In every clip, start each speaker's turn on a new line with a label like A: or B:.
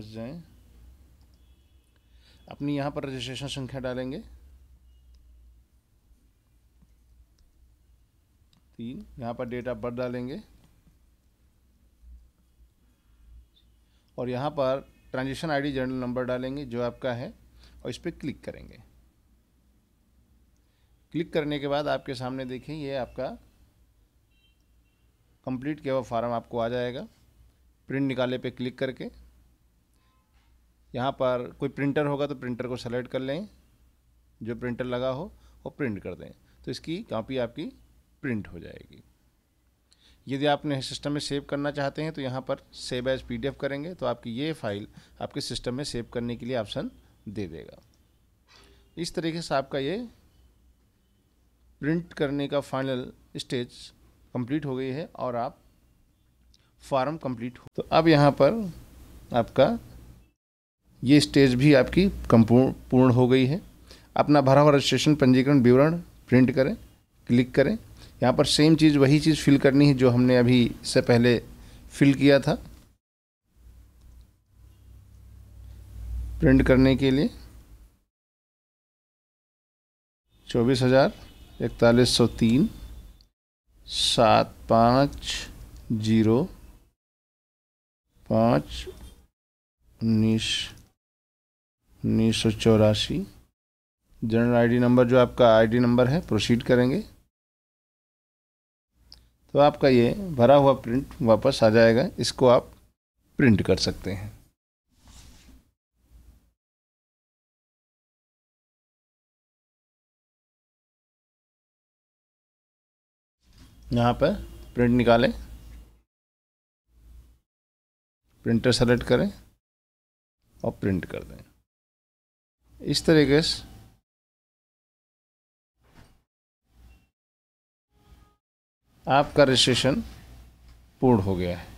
A: वापस जाएं अपनी यहां पर रजिस्ट्रेशन संख्या डालेंगे तीन यहां पर डेट ऑफ बर्थ डालेंगे और यहां per transaction ID journal number डालेंगे जो आपका है और इस पर क्लिक करेंगे क्लिक करने के बाद आपके सामने देखें ये आपका कंप्लीट किया हुआ फॉर्म आपको आ जाएगा प्रिंट निकाले पे क्लिक करके यहाँ पर कोई प्रिंटर होगा तो प्रिंटर को सेलेक्ट कर लें जो प्रिंटर लगा हो वो प्रिंट कर दें तो इसकी कापी आपकी प्रिंट हो जाएगी यदि आप इन्हें सिस्टम में सेव करना चाहते हैं तो यहाँ पर सेव एज पी करेंगे तो आपकी ये फाइल आपके सिस्टम में सेव करने के लिए ऑप्शन दे देगा इस तरीके से आपका ये प्रिंट करने का फाइनल स्टेज कंप्लीट हो गई है और आप फॉर्म कंप्लीट हो तो अब यहाँ पर आपका ये स्टेज भी आपकी पूर्ण हो गई है अपना भरा हुआ रजिस्ट्रेशन पंजीकरण विवरण प्रिंट करें क्लिक करें यहाँ पर सेम चीज़ वही चीज़ फिल करनी है जो हमने अभी इससे पहले फिल किया था प्रिंट करने के लिए चौबीस हज़ार इकतालीस सौ तीन सात पाँच जीरो पाँच उन्नीस उन्नीस सौ चौरासी जनरल आईडी नंबर जो आपका आईडी नंबर है प्रोसीड करेंगे तो आपका ये भरा हुआ प्रिंट वापस आ जाएगा इसको आप
B: प्रिंट कर सकते हैं यहाँ पर प्रिंट निकालें प्रिंटर सेलेक्ट करें और प्रिंट कर दें इस तरीके से आपका रजिस्ट्रेशन पूर्ण हो गया है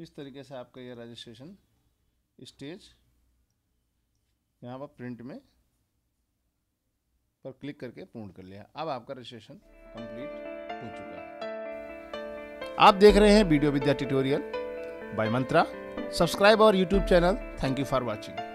B: इस तरीके से आपका यह रजिस्ट्रेशन
A: स्टेज यहाँ पर प्रिंट में पर क्लिक करके पूर्ण कर लिया अब आपका रजिस्ट्रेशन कंप्लीट हो चुका है आप देख रहे हैं video Vidya tutorial by Mantra subscribe
B: और YouTube channel thank you for watching